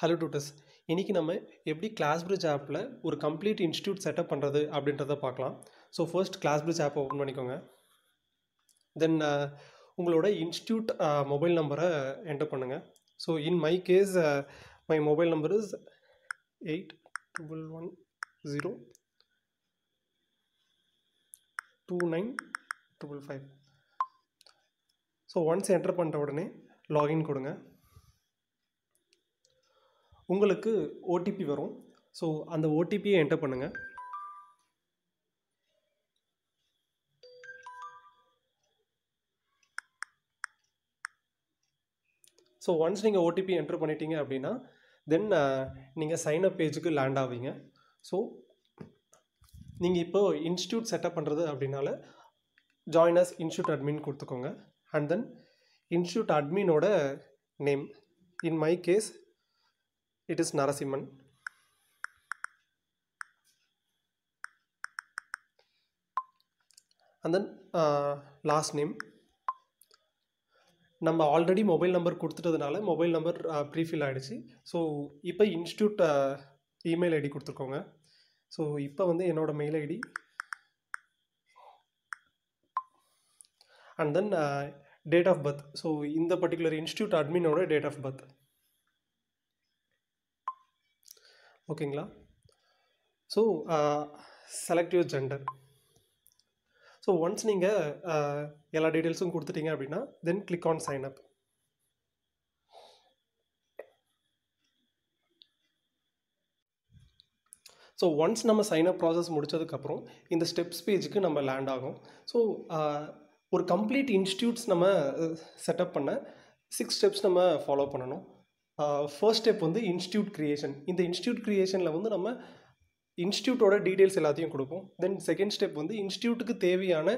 Hello tutors இன்றைக்கி நம்ம எப்படி கிளாஸ் பிரிட்ஜ் ஆப்பில் ஒரு கம்ப்ளீட் இன்ஸ்டியூட் செட்டப் பண்ணுறது அப்படின்றத பார்க்கலாம் so first class bridge app open பண்ணிக்கோங்க தென் uh, உங்களோட இன்ஸ்டியூட் மொபைல் நம்பரை என்டர் பண்ணுங்கள் so in my case my mobile number is eight triple one zero two nine triple five so once enter பண்ணுற உடனே login கொடுங்க உங்களுக்கு OTP வரும் so அந்த ஓடிபியை என்டர் பண்ணுங்கள் ஸோ ஒன்ஸ் நீங்கள் ஓடிபி என்ட்ரு பண்ணிட்டீங்க அப்படின்னா தென் நீங்கள் சைன் அப் பேஜுக்கு லேண்ட் ஆவீங்க ஸோ நீங்கள் இப்போது இன்ஸ்டியூட் செட்டப் பண்ணுறது அப்படின்னால ஜாயின் அஸ் இன்ஸ்டியூட் அட்மின் கொடுத்துக்கோங்க அண்ட் தென் இன்ஸ்டியூட் அட்மினோட name in my case it is Narasimhan. And then uh, last name. நம்ம ஆல்ரெடி மொபைல் நம்பர் கொடுத்துட்டதுனால மொபைல் நம்பர் ப்ரீஃபில் ஆகிடுச்சு ஸோ இப்போ இன்ஸ்டியூட் இமெயில் ஐடி கொடுத்துருக்கோங்க so இப்போ வந்து என்னோடய mail ID and then date of birth so இந்த particular institute அட்மினோட டேட் ஆஃப் பர்த் ஓகேங்களா so selective gender so once நீங்கள் எல்லா டீட்டெயில்ஸும் கொடுத்துட்டீங்க அப்படின்னா தென் click on sign up so once நம்ம சைன் அப் ப்ராசஸ் முடித்ததுக்கப்புறம் இந்த ஸ்டெப்ஸ் பேஜுக்கு நம்ம லேண்ட் ஆகும் ஸோ uh, ஒரு கம்ப்ளீட் இன்ஸ்டியூட்ஸ் நம்ம செட்டப் uh, பண்ண சிக்ஸ் ஸ்டெப்ஸ் நம்ம ஃபாலோ பண்ணணும் ஃபர்ஸ்ட் ஸ்டெப் வந்து இன்ஸ்டியூட் க்ரியேஷன் இந்த இன்ஸ்டியூட் க்ரியேஷனில் வந்து நம்ம இன்ஸ்டியூட்டோட டீட்டெயில்ஸ் எல்லாத்தையும் கொடுப்போம் தென் செகண்ட் ஸ்டெப் வந்து இன்ஸ்டியூட்டுக்கு தேவையான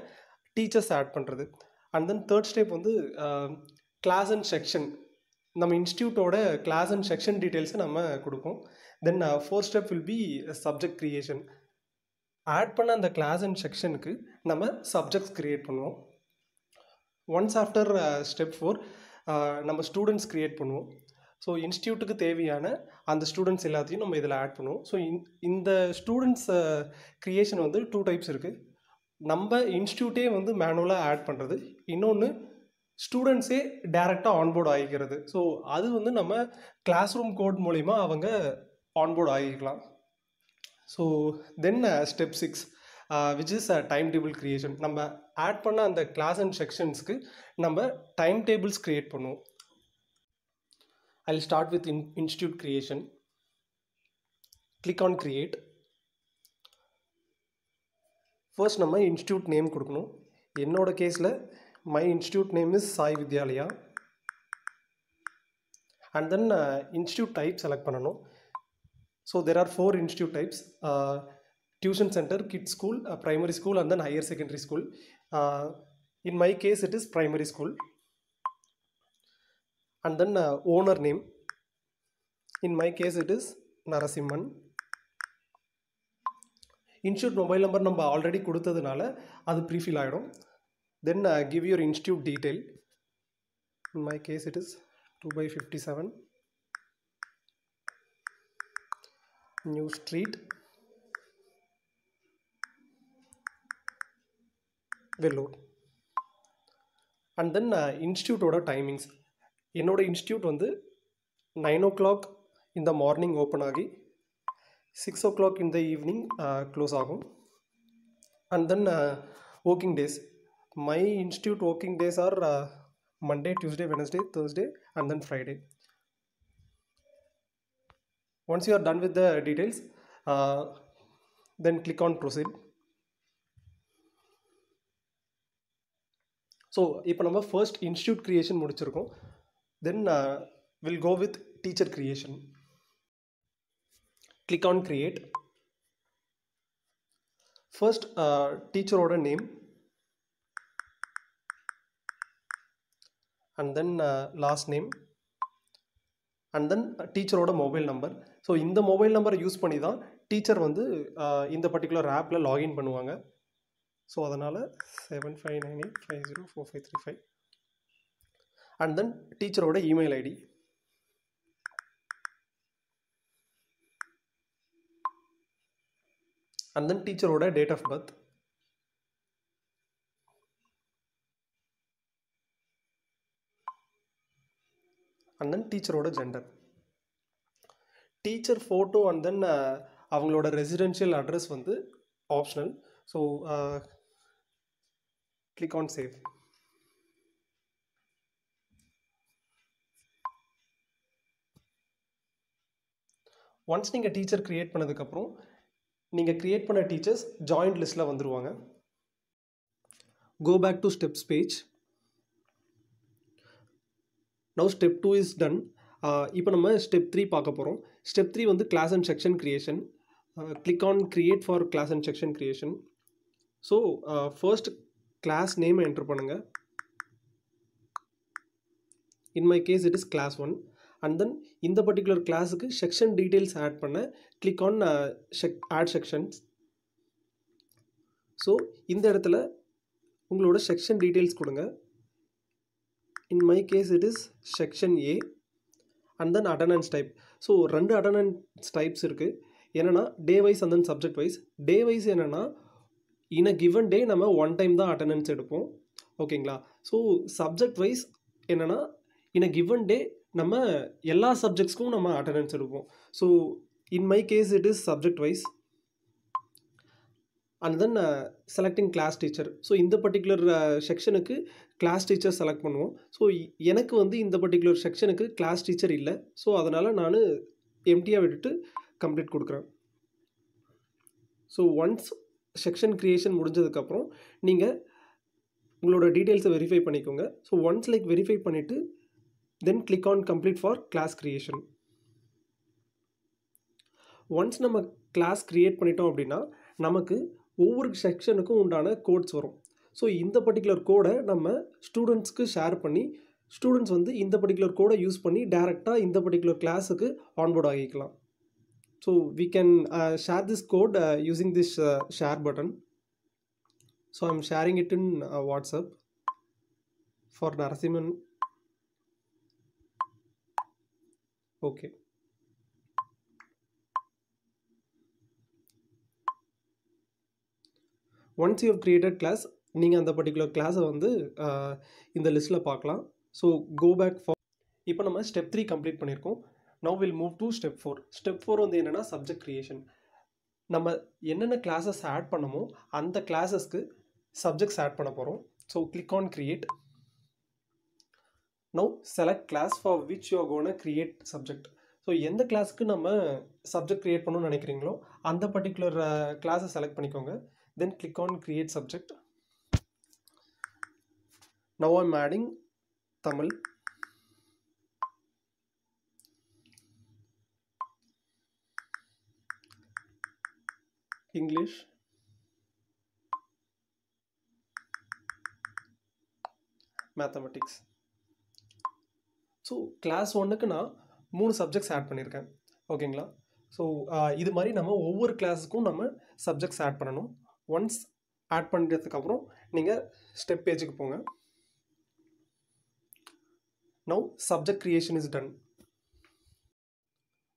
டீச்சர்ஸ் ஆட் பண்ணுறது அண்ட் தென் தேர்ட் ஸ்டெப் வந்து கிளாஸ் அண்ட் செக்ஷன் நம்ம இன்ஸ்டியூட்டோட கிளாஸ் அண்ட் செக்ஷன் டீட்டெயில்ஸை நம்ம கொடுப்போம் then fourth step will be subject creation add பண்ண அந்த கிளாஸ் அண்ட் செக்ஷனுக்கு நம்ம சப்ஜெக்ட்ஸ் க்ரியேட் பண்ணுவோம் ஒன்ஸ் ஆஃப்டர் ஸ்டெப் ஃபோர் நம்ம ஸ்டூடெண்ட்ஸ் க்ரியேட் பண்ணுவோம் ஸோ இன்ஸ்டியூட்டுக்கு தேவையான அந்த ஸ்டூடெண்ட்ஸ் எல்லாத்தையும் நம்ம இதில் ஆட் பண்ணுவோம் ஸோ இந்த ஸ்டூடெண்ட்ஸ் க்ரியேஷன் வந்து டூ டைப்ஸ் இருக்குது நம்ம இன்ஸ்டியூட்டே வந்து மேனுவலாக ஆட் பண்ணுறது இன்னொன்று ஸ்டூடெண்ட்ஸே டேரெக்டாக ஆன்போர்ட் ஆகிக்கிறது ஸோ அது வந்து நம்ம கிளாஸ் ரூம் கோட் மூலிமா அவங்க ஆன்போர்ட் ஆகிக்கலாம் so then step six which is a time table creation நம்ம ஆட் பண்ண அந்த கிளாஸ் அண்ட் செக்ஷன்ஸ்க்கு நம்ம டைம் டேபிள்ஸ் க்ரியேட் பண்ணுவோம் I'll start with institute creation. Click on create. First, we institute name. In our case, my institute name is Sai Vidyalaya. And then uh, institute type select. Pananou. So there are four institute types. Uh, tuition center, kid school, uh, primary school and then higher secondary school. in my case, it is primary school and then uh, owner name in my case it is narasimhan insured mobile number number already kuduthadunala adu prefill aayidum then uh, give your institute detail in my case it is 2 by 57 new street Vellore. and then uh, institute order timings என்னோடய institute வந்து nine o'clock இந்த morning open ஆகி six o'clock இந்த evening close ஆகும் and then working days my institute working days are Monday Tuesday Wednesday Thursday and then Friday once you are done with the details then click on proceed so இப்போ நம்ம first institute creation முடிச்சிருக்கோம் then will go with teacher teacher creation. Click on create. First uh, teacher order name. And and then டீச்சரோட mobile number so இந்த mobile நம்பரை use பண்ணி தான் teacher வந்து uh, இந்த பர்டிகுலர் ஆப்பில் லாகின் பண்ணுவாங்க ஸோ அதனால் seven five nine eight five zero four five three five and then டீச்சரோட இமெயில் ஐடி அண்ட் தென் டீச்சரோட date of birth and then டீச்சரோட gender teacher photo and then அவங்களோட residential address வந்து optional so click on save once நீங்கள் teacher create பண்ணதுக்கப்புறம் நீங்கள் create பண்ண teachers joined லிஸ்ட்டில் வந்துடுவாங்க go back to steps page now step two is done இப்போ நம்ம ஸ்டெப் த்ரீ பார்க்க போகிறோம் ஸ்டெப் த்ரீ வந்து class and section creation click on create for class and section creation so first class நேமை enter பண்ணுங்கள் in my case it is class one and then இந்த particular கிளாஸுக்கு section details add பண்ண click on check add sections so இந்த இடத்துல உங்களோட section details கொடுங்க in my case it is section A and then attendance type so ரெண்டு attendance types இருக்குது என்னென்னா day wise and then subject wise day wise என்னென்னா in a given டே நம்ம one time தான் அட்டனன்ஸ் எடுப்போம் ஓகேங்களா ஸோ சப்ஜெக்ட் வைஸ் என்னென்னா in a given டே நம்ம எல்லா சப்ஜெக்ட்ஸ்க்கும் நம்ம அட்டண்டன்ஸ் எடுப்போம் so in my case it is subject wise and then selecting class teacher so இந்த பர்டிகுலர் செக்ஷனுக்கு கிளாஸ் டீச்சர் செலக்ட் பண்ணுவோம் ஸோ எனக்கு வந்து இந்த பர்டிகுலர் செக்ஷனுக்கு கிளாஸ் டீச்சர் இல்லை ஸோ அதனால் நான் எம்டியாக விட்டுட்டு கம்ப்ளீட் கொடுக்குறேன் ஸோ ஒன்ஸ் செக்ஷன் க்ரியேஷன் முடிஞ்சதுக்கப்புறம் நீங்கள் உங்களோட டீட்டெயில்ஸை வெரிஃபை பண்ணிக்கோங்க ஸோ ஒன்ஸ் லைக் வெரிஃபை பண்ணிவிட்டு Then click on complete for class creation. Once நம்ம கிளாஸ் க்ரியேட் பண்ணிட்டோம் அப்படின்னா நமக்கு ஒவ்வொரு செக்ஷனுக்கும் உண்டான கோட்ஸ் வரும் ஸோ இந்த பர்டிகுலர் கோடை நம்ம ஸ்டூடெண்ட்ஸ்க்கு ஷேர் பண்ணி ஸ்டூடெண்ட்ஸ் வந்து இந்த பர்டிகுலர் கோடை யூஸ் பண்ணி டேரெக்டாக இந்த பர்டிகுலர் கிளாஸுக்கு ஆன்போர்ட் ஆகிக்கலாம் so we can share this code using this share button so I'm sharing it in WhatsApp for Narasimhan okay once you created class நீங்கள் அந்த பர்டிகுலர் கிளாஸை வந்து இந்த லிஸ்ட்டில் பார்க்கலாம் ஸோ கோ பேக் ஃபார் இப்போ நம்ம ஸ்டெப் த்ரீ கம்ப்ளீட் பண்ணியிருக்கோம் now will move to step four step four வந்து என்னென்னா சப்ஜெக்ட் க்ரியேஷன் நம்ம என்னென்ன கிளாஸஸ் ஆட் பண்ணமோ அந்த கிளாஸஸ்க்கு சப்ஜெக்ட்ஸ் ஆட் பண்ண போகிறோம் so click on create now select class for which you gonna create subject so எந்த கிளாஸுக்கு நம்ம சப்ஜெக்ட் க்ரியேட் பண்ணணும்னு நினைக்கிறீங்களோ அந்த பர்டிகுலர் கிளாஸை செலக்ட் பண்ணிக்கோங்க then click on create subject now I'm adding Tamil English mathematics so class ஒன்றுக்கு நான் மூணு சப்ஜெக்ட்ஸ் ஆட் பண்ணியிருக்கேன் ஓகேங்களா ஸோ இது மாதிரி நம்ம ஒவ்வொரு கிளாஸுக்கும் நம்ம சப்ஜெக்ட்ஸ் ஆட் பண்ணணும் ஒன்ஸ் ஆட் பண்ணுறதுக்கப்புறம் நீங்கள் ஸ்டெப் பேஜுக்கு போங்க now subject creation is done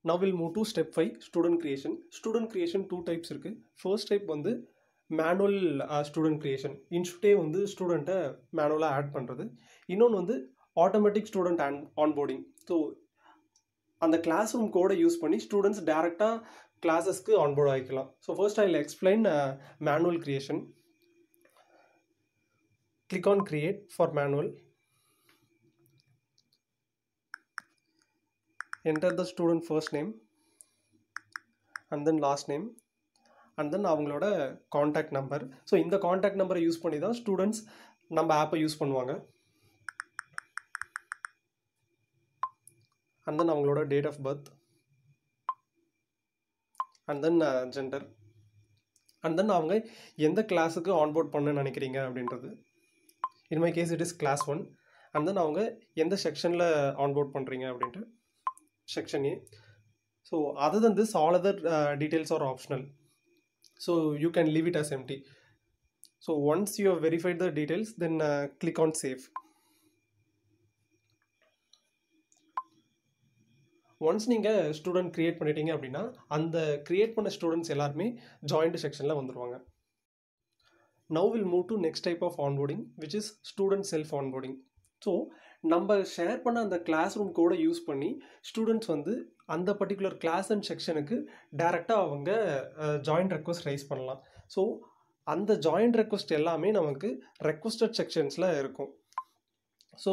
now will move to step five student creation student creation two types இருக்குது ஃபர்ஸ்ட் டைப் வந்து மேனுவல் ஸ்டூடெண்ட் க்ரியேஷன் இன்ஸ்டியூட்டே வந்து ஸ்டூடெண்ட்டை மேனுவலாக ஆட் பண்ணுறது இன்னொன்று வந்து automatic student and onboarding so அந்த கிளாஸ் ரூம் கோடை யூஸ் பண்ணி ஸ்டூடெண்ட்ஸ் டேரெக்டாக கிளாஸஸ்க்கு ஆன்போர்ட் ஆகிக்கலாம் so first I will explain manual creation click on create for manual enter the student first name and then last name and then அவங்களோட contact number so இந்த contact நம்பரை use பண்ணி தான் students நம்ம ஆப்பை யூஸ் பண்ணுவாங்க and then அவங்களோட date of birth and then gender and then அவங்க எந்த கிளாஸுக்கு ஆன்போர்ட் பண்ண நினைக்கிறீங்க அப்படின்றது in my case it is class one and then அவங்க எந்த செக்ஷனில் ஆன்போர்ட் பண்ணுறீங்க அப்படின்ட்டு section A so other than this all other details are optional so you can leave it as empty so once you have verified the details then click on save once நீங்கள் student create பண்ணிட்டீங்க அப்படின்னா அந்த create பண்ண students எல்லாருமே join செக்ஷனில் வந்துடுவாங்க now will move to next type of onboarding which is student self onboarding so நம்ம share பண்ண அந்த கிளாஸ் ரூம் கூட யூஸ் பண்ணி ஸ்டூடெண்ட்ஸ் வந்து அந்த பர்டிகுலர் கிளாஸ் அண்ட் செக்ஷனுக்கு டைரெக்டாக அவங்க ஜாயிண்ட் ரெக்வஸ்ட் ரைஸ் பண்ணலாம் ஸோ அந்த ஜாயிண்ட் ரெக்வஸ்ட் எல்லாமே நமக்கு ரெக்வஸ்டட் செக்ஷன்ஸில் இருக்கும் ஸோ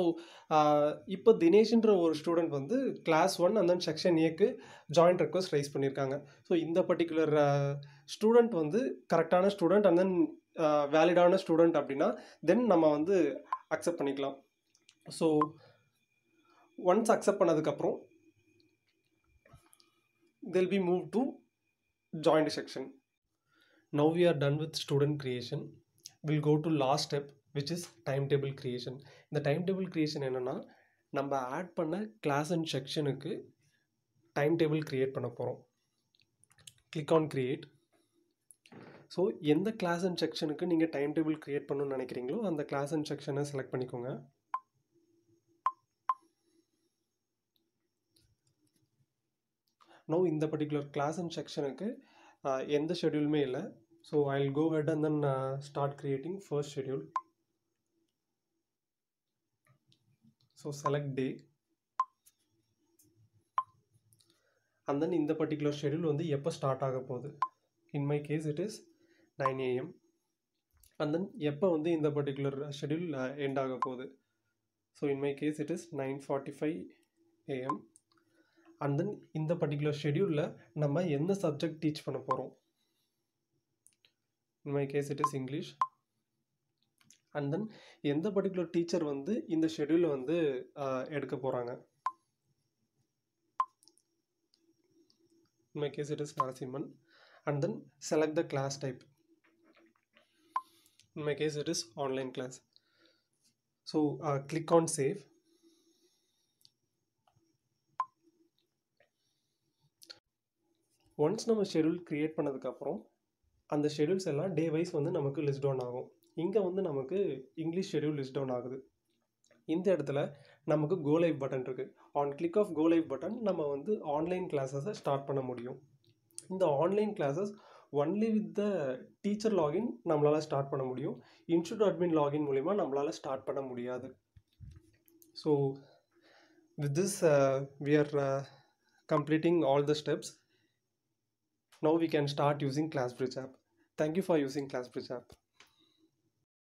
இப்போ தினேஷ்ன்ற ஒரு ஸ்டூடெண்ட் வந்து கிளாஸ் ஒன் அந்த செக்ஷன் ஏக்கு ஜாயிண்ட் ரெக்வஸ்ட் ரைஸ் பண்ணியிருக்காங்க ஸோ இந்த பர்டிகுலர் ஸ்டூடெண்ட் வந்து கரெக்டான ஸ்டூடெண்ட் அண்ட் தென் வேலிடான ஸ்டூடெண்ட் அப்படின்னா தென் நம்ம வந்து அக்செப்ட் பண்ணிக்கலாம் ஸோ ஒன்ஸ் அக்செப்ட் பண்ணதுக்கப்புறம் they'll be move to join section now we are done with student creation will go to last step which is time table creation இந்த time table creation என்னென்னா நம்ம add பண்ண class and செக்ஷனுக்கு time table create பண்ண போகிறோம் click on create so எந்த class and செக்ஷனுக்கு நீங்கள் டைம் டேபிள் க்ரியேட் பண்ணணும்னு நினைக்கிறீங்களோ அந்த கிளாஸ் அண்ட் செக்ஷனை செலக்ட் பண்ணிக்கோங்க நோ இந்த பர்டிகுலர் கிளாஸ் அண்ட் செக்ஷனுக்கு எந்த ஷெடியூலுமே இல்லை so I go ahead and then start creating first schedule so select day and then in the particular schedule வந்து எப்போ ஸ்டார்ட் ஆக போகுது in my case it is 9 am and then எப்போ வந்து இந்த particular schedule end ஆக போகுது so in my case it is 9:45 am and then இந்த particular schedule நம்ம என்ன subject teach பண்ண போகிறோம் in my case it is English and then எந்த பர்டிகுலர் டீச்சர் வந்து இந்த ஷெடியூலை வந்து எடுக்க போகிறாங்க my case it is Narasimhan and then select the class type in case it is online class so click on save once நம்ம schedule create பண்ணதுக்கப்புறம் அந்த ஷெடியூல்ஸ் எல்லாம் டே வைஸ் வந்து நமக்கு லிஸ்ட் டவுன் ஆகும் இங்கே வந்து நமக்கு இங்கிலீஷ் ஷெடியூல் லிஸ்ட் டவுன் ஆகுது இந்த இடத்துல நமக்கு கோ லைவ் பட்டன் இருக்குது on click of go live button நம்ம வந்து ஆன்லைன் கிளாஸஸை ஸ்டார்ட் பண்ண முடியும் இந்த online classes only with the teacher login நம்மளால் ஸ்டார்ட் பண்ண முடியும் இன்ஸ்டியூட் அட்மின் லாகின் மூலிமா நம்மளால் ஸ்டார்ட் பண்ண முடியாது so with this we are all the steps now we can start using class classbridge app thank you for using class classbridge app